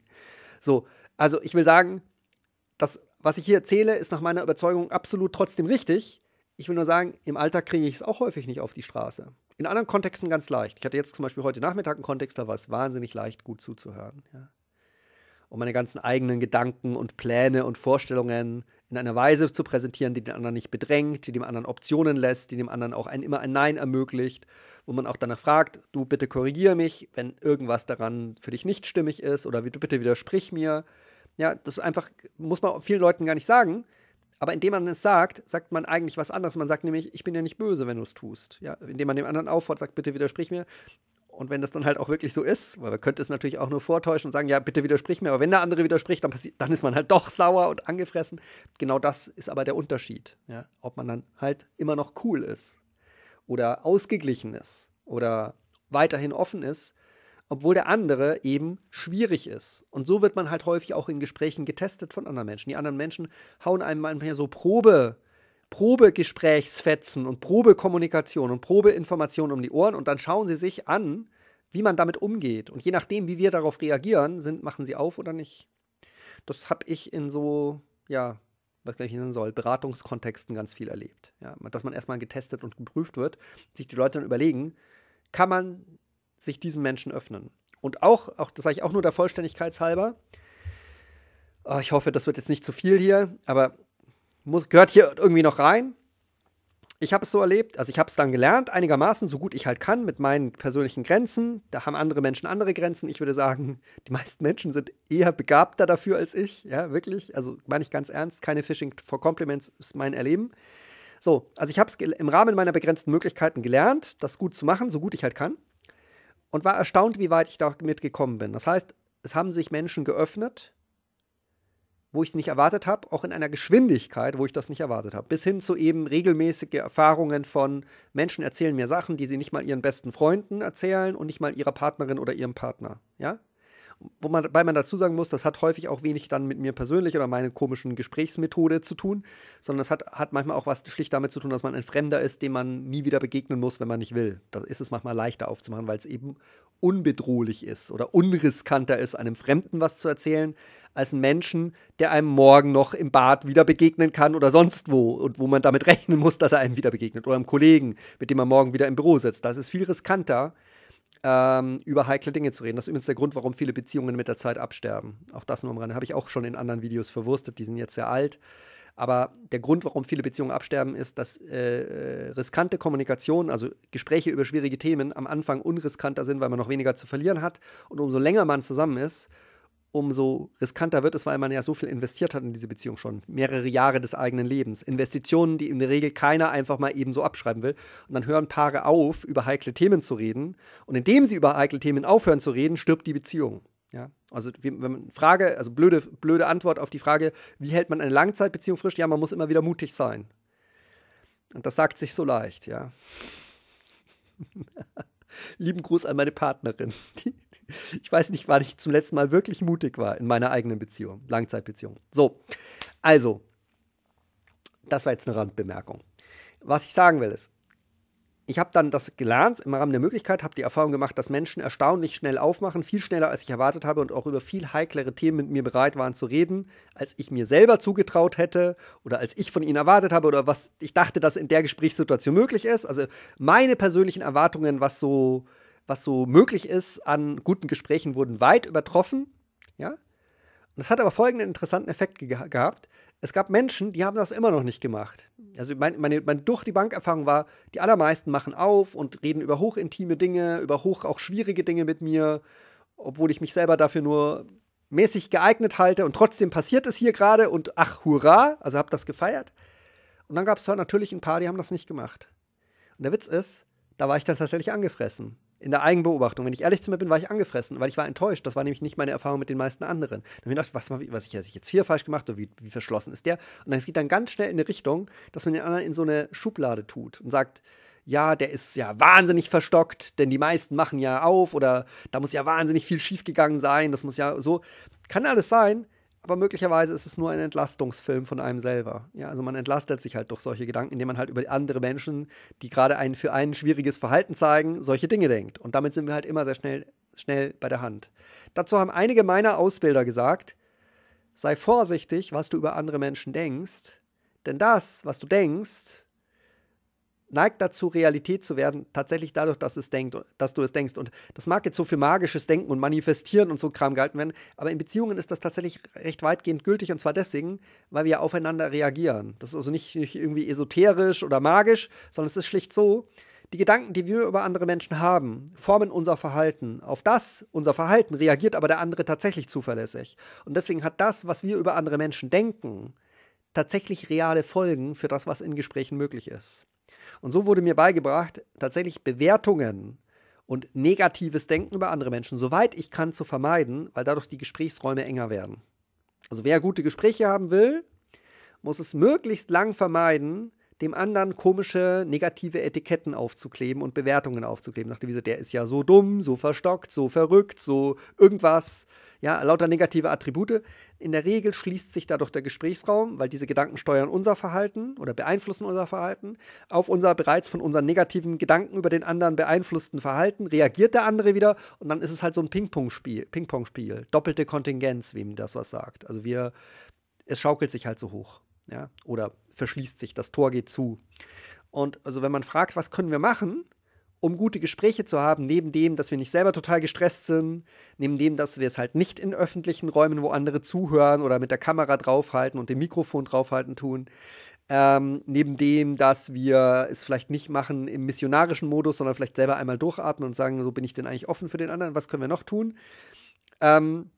So, also ich will sagen, das, was ich hier erzähle, ist nach meiner Überzeugung absolut trotzdem richtig, ich will nur sagen, im Alltag kriege ich es auch häufig nicht auf die Straße. In anderen Kontexten ganz leicht. Ich hatte jetzt zum Beispiel heute Nachmittag einen Kontext, da war es wahnsinnig leicht, gut zuzuhören. Ja. Und meine ganzen eigenen Gedanken und Pläne und Vorstellungen in einer Weise zu präsentieren, die den anderen nicht bedrängt, die dem anderen Optionen lässt, die dem anderen auch ein, immer ein Nein ermöglicht, wo man auch danach fragt, du bitte korrigiere mich, wenn irgendwas daran für dich nicht stimmig ist oder du bitte widersprich mir. Ja, das ist einfach, muss man vielen Leuten gar nicht sagen, aber indem man es sagt, sagt man eigentlich was anderes. Man sagt nämlich, ich bin ja nicht böse, wenn du es tust. Ja, indem man dem anderen auffordert, sagt, bitte widersprich mir. Und wenn das dann halt auch wirklich so ist, weil man könnte es natürlich auch nur vortäuschen und sagen, ja, bitte widersprich mir, aber wenn der andere widerspricht, dann, dann ist man halt doch sauer und angefressen. Genau das ist aber der Unterschied, ja? ob man dann halt immer noch cool ist oder ausgeglichen ist oder weiterhin offen ist obwohl der andere eben schwierig ist. Und so wird man halt häufig auch in Gesprächen getestet von anderen Menschen. Die anderen Menschen hauen einem manchmal so Probe, Probegesprächsfetzen und Probekommunikation und Probeinformationen um die Ohren und dann schauen sie sich an, wie man damit umgeht. Und je nachdem, wie wir darauf reagieren, sind, machen sie auf oder nicht. Das habe ich in so, ja, was ich nennen soll, Beratungskontexten ganz viel erlebt. Ja, dass man erstmal getestet und geprüft wird, sich die Leute dann überlegen, kann man sich diesen Menschen öffnen. Und auch, auch das sage ich auch nur der Vollständigkeit halber, oh, ich hoffe, das wird jetzt nicht zu viel hier, aber muss, gehört hier irgendwie noch rein. Ich habe es so erlebt, also ich habe es dann gelernt, einigermaßen, so gut ich halt kann, mit meinen persönlichen Grenzen. Da haben andere Menschen andere Grenzen. Ich würde sagen, die meisten Menschen sind eher begabter dafür als ich. Ja, wirklich. Also meine ich ganz ernst, keine Phishing for Compliments ist mein Erleben. So, also ich habe es im Rahmen meiner begrenzten Möglichkeiten gelernt, das gut zu machen, so gut ich halt kann und war erstaunt, wie weit ich damit gekommen bin. Das heißt, es haben sich Menschen geöffnet, wo ich es nicht erwartet habe, auch in einer Geschwindigkeit, wo ich das nicht erwartet habe. Bis hin zu eben regelmäßige Erfahrungen von Menschen erzählen mir Sachen, die sie nicht mal ihren besten Freunden erzählen und nicht mal ihrer Partnerin oder ihrem Partner. Ja? wobei man dazu sagen muss, das hat häufig auch wenig dann mit mir persönlich oder meiner komischen Gesprächsmethode zu tun, sondern das hat, hat manchmal auch was schlicht damit zu tun, dass man ein Fremder ist, dem man nie wieder begegnen muss, wenn man nicht will. Da ist es manchmal leichter aufzumachen, weil es eben unbedrohlich ist oder unriskanter ist, einem Fremden was zu erzählen, als einem Menschen, der einem morgen noch im Bad wieder begegnen kann oder sonst wo und wo man damit rechnen muss, dass er einem wieder begegnet oder einem Kollegen, mit dem man morgen wieder im Büro sitzt. Das ist viel riskanter ähm, über heikle Dinge zu reden. Das ist übrigens der Grund, warum viele Beziehungen mit der Zeit absterben. Auch das nur am Rande. Habe ich auch schon in anderen Videos verwurstet, die sind jetzt sehr alt. Aber der Grund, warum viele Beziehungen absterben, ist, dass äh, äh riskante Kommunikation, also Gespräche über schwierige Themen, am Anfang unriskanter sind, weil man noch weniger zu verlieren hat. Und umso länger man zusammen ist, umso riskanter wird es, weil man ja so viel investiert hat in diese Beziehung schon. Mehrere Jahre des eigenen Lebens. Investitionen, die in der Regel keiner einfach mal eben so abschreiben will. Und dann hören Paare auf, über heikle Themen zu reden. Und indem sie über heikle Themen aufhören zu reden, stirbt die Beziehung. Ja, also wenn man Frage, also blöde, blöde Antwort auf die Frage, wie hält man eine Langzeitbeziehung frisch? Ja, man muss immer wieder mutig sein. Und das sagt sich so leicht, ja. Lieben Gruß an meine Partnerin. Ich weiß nicht, wann ich zum letzten Mal wirklich mutig war in meiner eigenen Beziehung, Langzeitbeziehung. So, also, das war jetzt eine Randbemerkung. Was ich sagen will ist, ich habe dann das gelernt im Rahmen der Möglichkeit, habe die Erfahrung gemacht, dass Menschen erstaunlich schnell aufmachen, viel schneller als ich erwartet habe und auch über viel heiklere Themen mit mir bereit waren zu reden, als ich mir selber zugetraut hätte oder als ich von ihnen erwartet habe oder was ich dachte, dass in der Gesprächssituation möglich ist. Also meine persönlichen Erwartungen, was so, was so möglich ist an guten Gesprächen, wurden weit übertroffen. Ja? das hat aber folgenden interessanten Effekt ge gehabt. Es gab Menschen, die haben das immer noch nicht gemacht. Also meine, meine, meine durch die Bank-Erfahrung war, die allermeisten machen auf und reden über hochintime Dinge, über hoch auch schwierige Dinge mit mir, obwohl ich mich selber dafür nur mäßig geeignet halte und trotzdem passiert es hier gerade und ach, hurra, also hab das gefeiert. Und dann gab es halt natürlich ein paar, die haben das nicht gemacht. Und der Witz ist, da war ich dann tatsächlich angefressen in der Eigenbeobachtung, wenn ich ehrlich zu mir bin, war ich angefressen, weil ich war enttäuscht. Das war nämlich nicht meine Erfahrung mit den meisten anderen. Dann habe ich gedacht, was, was ich, ich jetzt hier falsch gemacht habe, wie, wie verschlossen ist der? Und dann, es geht dann ganz schnell in eine Richtung, dass man den anderen in so eine Schublade tut und sagt, ja, der ist ja wahnsinnig verstockt, denn die meisten machen ja auf oder da muss ja wahnsinnig viel schiefgegangen sein, das muss ja so. Kann alles sein, aber möglicherweise ist es nur ein Entlastungsfilm von einem selber. Ja, also man entlastet sich halt durch solche Gedanken, indem man halt über andere Menschen, die gerade einen für einen schwieriges Verhalten zeigen, solche Dinge denkt. Und damit sind wir halt immer sehr schnell, schnell bei der Hand. Dazu haben einige meiner Ausbilder gesagt, sei vorsichtig, was du über andere Menschen denkst, denn das, was du denkst, neigt dazu, Realität zu werden, tatsächlich dadurch, dass, es denkt, dass du es denkst. Und das mag jetzt so für magisches Denken und Manifestieren und so Kram gehalten werden, aber in Beziehungen ist das tatsächlich recht weitgehend gültig und zwar deswegen, weil wir aufeinander reagieren. Das ist also nicht, nicht irgendwie esoterisch oder magisch, sondern es ist schlicht so, die Gedanken, die wir über andere Menschen haben, formen unser Verhalten. Auf das, unser Verhalten, reagiert aber der andere tatsächlich zuverlässig. Und deswegen hat das, was wir über andere Menschen denken, tatsächlich reale Folgen für das, was in Gesprächen möglich ist. Und so wurde mir beigebracht, tatsächlich Bewertungen und negatives Denken über andere Menschen, soweit ich kann, zu vermeiden, weil dadurch die Gesprächsräume enger werden. Also wer gute Gespräche haben will, muss es möglichst lang vermeiden, dem anderen komische, negative Etiketten aufzukleben und Bewertungen aufzukleben. Nach der Devise, der ist ja so dumm, so verstockt, so verrückt, so irgendwas. Ja, lauter negative Attribute. In der Regel schließt sich dadurch der Gesprächsraum, weil diese Gedanken steuern unser Verhalten oder beeinflussen unser Verhalten. Auf unser bereits von unseren negativen Gedanken über den anderen beeinflussten Verhalten reagiert der andere wieder und dann ist es halt so ein Ping-Pong-Spiel. Ping Doppelte Kontingenz, wem das was sagt. Also wir, es schaukelt sich halt so hoch. Ja? Oder verschließt sich, das Tor geht zu. Und also wenn man fragt, was können wir machen, um gute Gespräche zu haben, neben dem, dass wir nicht selber total gestresst sind, neben dem, dass wir es halt nicht in öffentlichen Räumen, wo andere zuhören oder mit der Kamera draufhalten und dem Mikrofon draufhalten tun, ähm, neben dem, dass wir es vielleicht nicht machen im missionarischen Modus, sondern vielleicht selber einmal durchatmen und sagen, so bin ich denn eigentlich offen für den anderen, was können wir noch tun, ähm,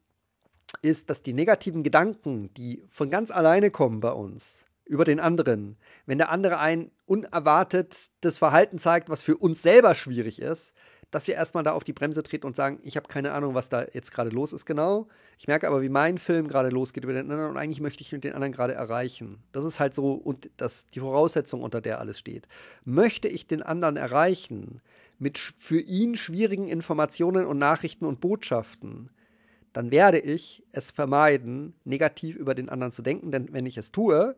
ist, dass die negativen Gedanken, die von ganz alleine kommen bei uns, über den anderen. Wenn der andere ein unerwartetes Verhalten zeigt, was für uns selber schwierig ist, dass wir erstmal da auf die Bremse treten und sagen, ich habe keine Ahnung, was da jetzt gerade los ist genau. Ich merke aber, wie mein Film gerade losgeht über den anderen und eigentlich möchte ich mit den anderen gerade erreichen. Das ist halt so und das die Voraussetzung, unter der alles steht. Möchte ich den anderen erreichen mit für ihn schwierigen Informationen und Nachrichten und Botschaften, dann werde ich es vermeiden, negativ über den anderen zu denken, denn wenn ich es tue,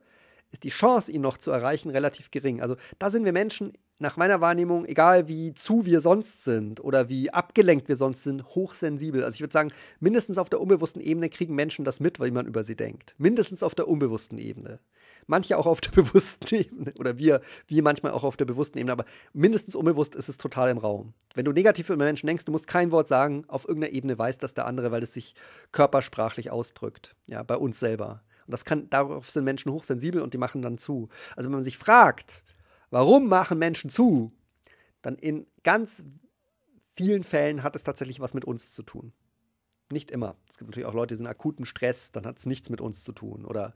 ist die Chance, ihn noch zu erreichen, relativ gering. Also da sind wir Menschen, nach meiner Wahrnehmung, egal wie zu wir sonst sind oder wie abgelenkt wir sonst sind, hochsensibel. Also ich würde sagen, mindestens auf der unbewussten Ebene kriegen Menschen das mit, weil man über sie denkt. Mindestens auf der unbewussten Ebene. Manche auch auf der bewussten Ebene oder wir, wir manchmal auch auf der bewussten Ebene, aber mindestens unbewusst ist es total im Raum. Wenn du negativ über Menschen denkst, du musst kein Wort sagen, auf irgendeiner Ebene weiß das der andere, weil es sich körpersprachlich ausdrückt. Ja, bei uns selber. Und das kann, darauf sind Menschen hochsensibel und die machen dann zu. Also wenn man sich fragt, warum machen Menschen zu, dann in ganz vielen Fällen hat es tatsächlich was mit uns zu tun. Nicht immer. Es gibt natürlich auch Leute, die sind in akutem Stress, dann hat es nichts mit uns zu tun. Oder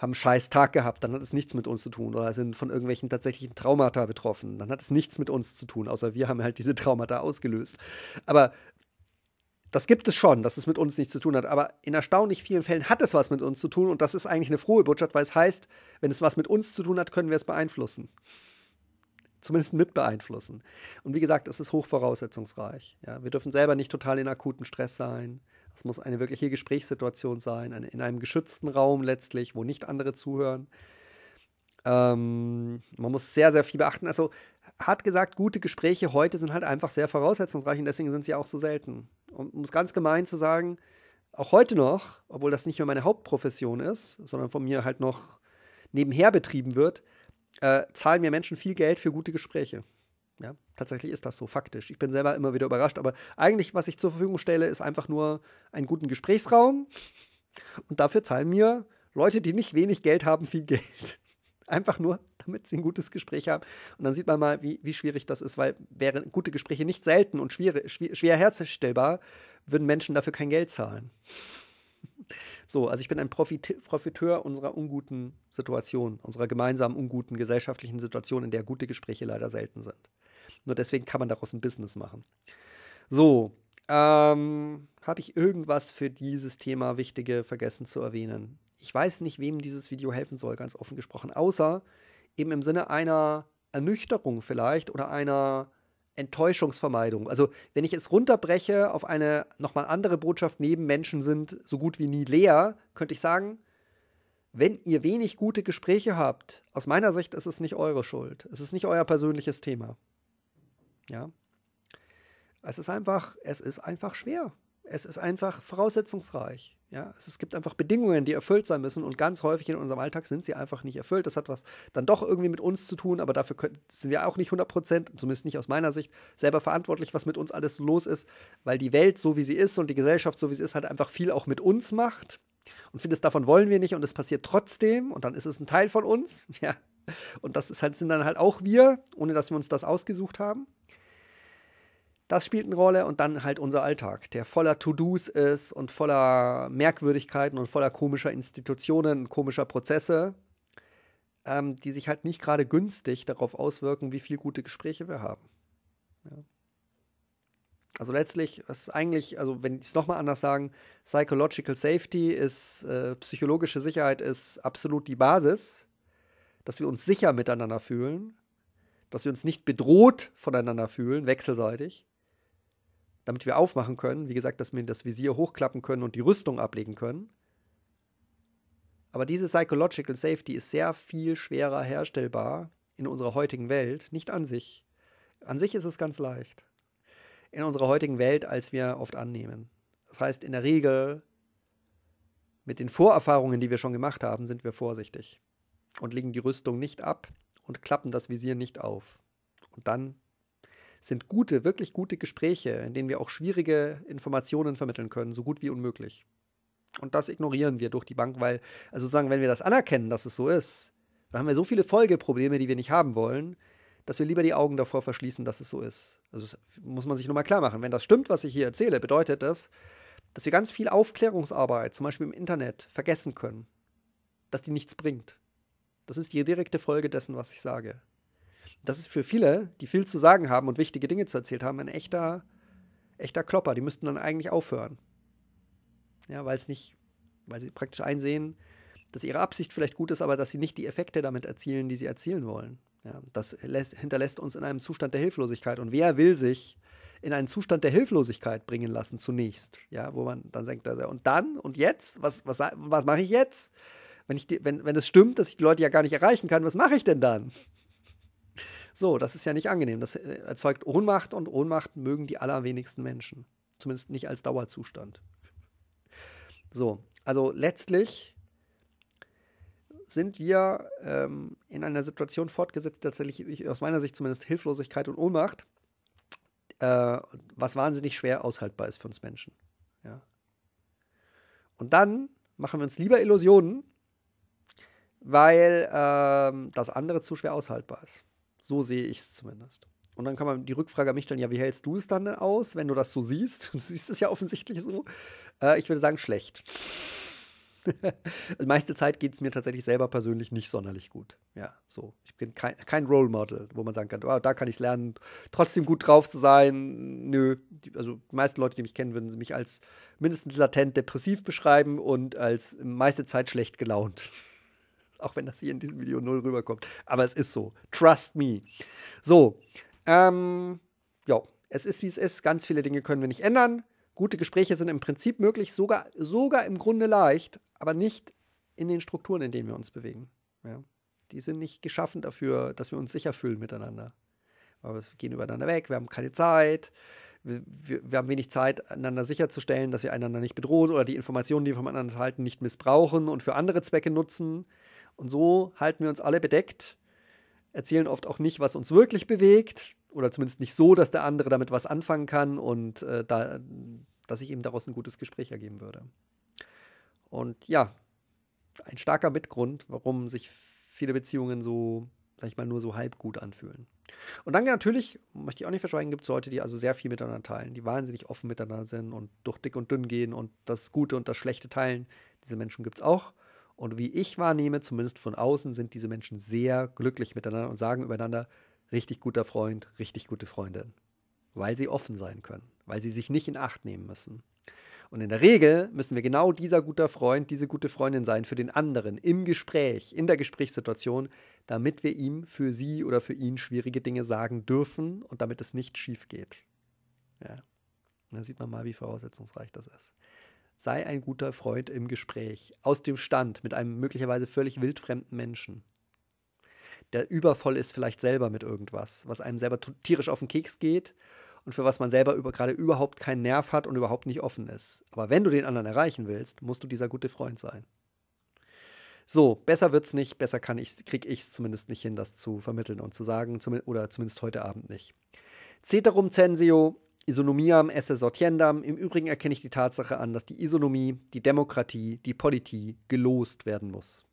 haben einen scheiß Tag gehabt, dann hat es nichts mit uns zu tun. Oder sind von irgendwelchen tatsächlichen Traumata betroffen, dann hat es nichts mit uns zu tun, außer wir haben halt diese Traumata ausgelöst. Aber das gibt es schon, dass es mit uns nichts zu tun hat, aber in erstaunlich vielen Fällen hat es was mit uns zu tun und das ist eigentlich eine frohe Botschaft, weil es heißt, wenn es was mit uns zu tun hat, können wir es beeinflussen. Zumindest mit beeinflussen. Und wie gesagt, es ist hochvoraussetzungsreich. Ja, wir dürfen selber nicht total in akuten Stress sein. Es muss eine wirkliche Gesprächssituation sein, eine, in einem geschützten Raum letztlich, wo nicht andere zuhören. Ähm, man muss sehr, sehr viel beachten. Also hat gesagt, gute Gespräche heute sind halt einfach sehr voraussetzungsreich und deswegen sind sie auch so selten. Und um es ganz gemein zu sagen, auch heute noch, obwohl das nicht mehr meine Hauptprofession ist, sondern von mir halt noch nebenher betrieben wird, äh, zahlen mir Menschen viel Geld für gute Gespräche. Ja, tatsächlich ist das so faktisch. Ich bin selber immer wieder überrascht, aber eigentlich, was ich zur Verfügung stelle, ist einfach nur einen guten Gesprächsraum und dafür zahlen mir Leute, die nicht wenig Geld haben, viel Geld. Einfach nur, damit sie ein gutes Gespräch haben. Und dann sieht man mal, wie, wie schwierig das ist, weil wären gute Gespräche nicht selten und schwer, schwer herstellbar, würden Menschen dafür kein Geld zahlen. So, also ich bin ein Profite Profiteur unserer unguten Situation, unserer gemeinsamen unguten gesellschaftlichen Situation, in der gute Gespräche leider selten sind. Nur deswegen kann man daraus ein Business machen. So, ähm, habe ich irgendwas für dieses Thema Wichtige vergessen zu erwähnen? ich weiß nicht, wem dieses Video helfen soll, ganz offen gesprochen, außer eben im Sinne einer Ernüchterung vielleicht oder einer Enttäuschungsvermeidung. Also wenn ich es runterbreche auf eine nochmal andere Botschaft, neben Menschen sind so gut wie nie leer, könnte ich sagen, wenn ihr wenig gute Gespräche habt, aus meiner Sicht ist es nicht eure Schuld. Es ist nicht euer persönliches Thema. Ja. Es ist einfach, es ist einfach schwer. Es ist einfach voraussetzungsreich. Ja, es gibt einfach Bedingungen, die erfüllt sein müssen und ganz häufig in unserem Alltag sind sie einfach nicht erfüllt. Das hat was dann doch irgendwie mit uns zu tun, aber dafür können, sind wir auch nicht 100 Prozent, zumindest nicht aus meiner Sicht, selber verantwortlich, was mit uns alles los ist, weil die Welt so wie sie ist und die Gesellschaft so wie sie ist, halt einfach viel auch mit uns macht. Und vieles davon wollen wir nicht und es passiert trotzdem und dann ist es ein Teil von uns. Ja. Und das ist halt, sind dann halt auch wir, ohne dass wir uns das ausgesucht haben. Das spielt eine Rolle und dann halt unser Alltag, der voller To-Dos ist und voller Merkwürdigkeiten und voller komischer Institutionen, komischer Prozesse, ähm, die sich halt nicht gerade günstig darauf auswirken, wie viel gute Gespräche wir haben. Ja. Also letztlich ist eigentlich, also wenn ich es nochmal anders sagen, Psychological Safety ist, äh, psychologische Sicherheit ist absolut die Basis, dass wir uns sicher miteinander fühlen, dass wir uns nicht bedroht voneinander fühlen, wechselseitig, damit wir aufmachen können. Wie gesagt, dass wir das Visier hochklappen können und die Rüstung ablegen können. Aber diese Psychological Safety ist sehr viel schwerer herstellbar in unserer heutigen Welt, nicht an sich. An sich ist es ganz leicht. In unserer heutigen Welt, als wir oft annehmen. Das heißt, in der Regel, mit den Vorerfahrungen, die wir schon gemacht haben, sind wir vorsichtig und legen die Rüstung nicht ab und klappen das Visier nicht auf. Und dann sind gute, wirklich gute Gespräche, in denen wir auch schwierige Informationen vermitteln können, so gut wie unmöglich. Und das ignorieren wir durch die Bank, weil, also sozusagen, wenn wir das anerkennen, dass es so ist, dann haben wir so viele Folgeprobleme, die wir nicht haben wollen, dass wir lieber die Augen davor verschließen, dass es so ist. Also das muss man sich nur mal klar machen. Wenn das stimmt, was ich hier erzähle, bedeutet das, dass wir ganz viel Aufklärungsarbeit, zum Beispiel im Internet, vergessen können. Dass die nichts bringt. Das ist die direkte Folge dessen, was ich sage. Das ist für viele, die viel zu sagen haben und wichtige Dinge zu erzählt haben, ein echter, echter Klopper. Die müssten dann eigentlich aufhören. Ja, weil es nicht, weil sie praktisch einsehen, dass ihre Absicht vielleicht gut ist, aber dass sie nicht die Effekte damit erzielen, die sie erzielen wollen. Ja, das lässt, hinterlässt uns in einem Zustand der Hilflosigkeit. Und wer will sich in einen Zustand der Hilflosigkeit bringen lassen zunächst? Ja, wo man dann denkt, also, und dann und jetzt? Was, was, was mache ich jetzt? Wenn, ich die, wenn, wenn es stimmt, dass ich die Leute ja gar nicht erreichen kann, was mache ich denn dann? So, das ist ja nicht angenehm. Das äh, erzeugt Ohnmacht und Ohnmacht mögen die allerwenigsten Menschen. Zumindest nicht als Dauerzustand. So, also letztlich sind wir ähm, in einer Situation fortgesetzt, tatsächlich aus meiner Sicht zumindest Hilflosigkeit und Ohnmacht, äh, was wahnsinnig schwer aushaltbar ist für uns Menschen. Ja. Und dann machen wir uns lieber Illusionen, weil ähm, das andere zu schwer aushaltbar ist. So sehe ich es zumindest. Und dann kann man die Rückfrage an mich stellen: Ja, wie hältst du es dann aus, wenn du das so siehst? Du siehst es ja offensichtlich so. Äh, ich würde sagen, schlecht. meiste Zeit geht es mir tatsächlich selber persönlich nicht sonderlich gut. Ja, so. Ich bin kein, kein Role Model, wo man sagen kann, oh, da kann ich es lernen, trotzdem gut drauf zu sein. Nö. Also die meisten Leute, die mich kennen, würden mich als mindestens latent depressiv beschreiben und als meiste Zeit schlecht gelaunt. Auch wenn das hier in diesem Video null rüberkommt. Aber es ist so. Trust me. So. Ähm, ja, es ist wie es ist. Ganz viele Dinge können wir nicht ändern. Gute Gespräche sind im Prinzip möglich, sogar, sogar im Grunde leicht, aber nicht in den Strukturen, in denen wir uns bewegen. Ja. Die sind nicht geschaffen dafür, dass wir uns sicher fühlen miteinander. Aber wir gehen übereinander weg, wir haben keine Zeit, wir, wir, haben wenig Zeit, einander sicherzustellen, dass wir einander nicht bedrohen oder die Informationen, die wir voneinander halten, nicht missbrauchen und für andere Zwecke nutzen. Und so halten wir uns alle bedeckt, erzählen oft auch nicht, was uns wirklich bewegt oder zumindest nicht so, dass der andere damit was anfangen kann und äh, da, dass sich eben daraus ein gutes Gespräch ergeben würde. Und ja, ein starker Mitgrund, warum sich viele Beziehungen so, sag ich mal, nur so halb gut anfühlen. Und dann natürlich, möchte ich auch nicht verschweigen, gibt es Leute, die also sehr viel miteinander teilen, die wahnsinnig offen miteinander sind und durch dick und dünn gehen und das Gute und das Schlechte teilen. Diese Menschen gibt es auch. Und wie ich wahrnehme, zumindest von außen, sind diese Menschen sehr glücklich miteinander und sagen übereinander, richtig guter Freund, richtig gute Freundin. Weil sie offen sein können, weil sie sich nicht in Acht nehmen müssen. Und in der Regel müssen wir genau dieser guter Freund, diese gute Freundin sein für den anderen im Gespräch, in der Gesprächssituation, damit wir ihm für sie oder für ihn schwierige Dinge sagen dürfen und damit es nicht schief geht. Ja. Da sieht man mal, wie voraussetzungsreich das ist. Sei ein guter Freund im Gespräch, aus dem Stand, mit einem möglicherweise völlig wildfremden Menschen der übervoll ist vielleicht selber mit irgendwas, was einem selber tierisch auf den Keks geht und für was man selber über, gerade überhaupt keinen Nerv hat und überhaupt nicht offen ist. Aber wenn du den anderen erreichen willst, musst du dieser gute Freund sein. So, besser wird's nicht, besser kann ich, krieg ich es zumindest nicht hin, das zu vermitteln und zu sagen, zum, oder zumindest heute Abend nicht. Ceterum censio, isonomiam esse sortiendam. Im Übrigen erkenne ich die Tatsache an, dass die Isonomie, die Demokratie, die Politik gelost werden muss.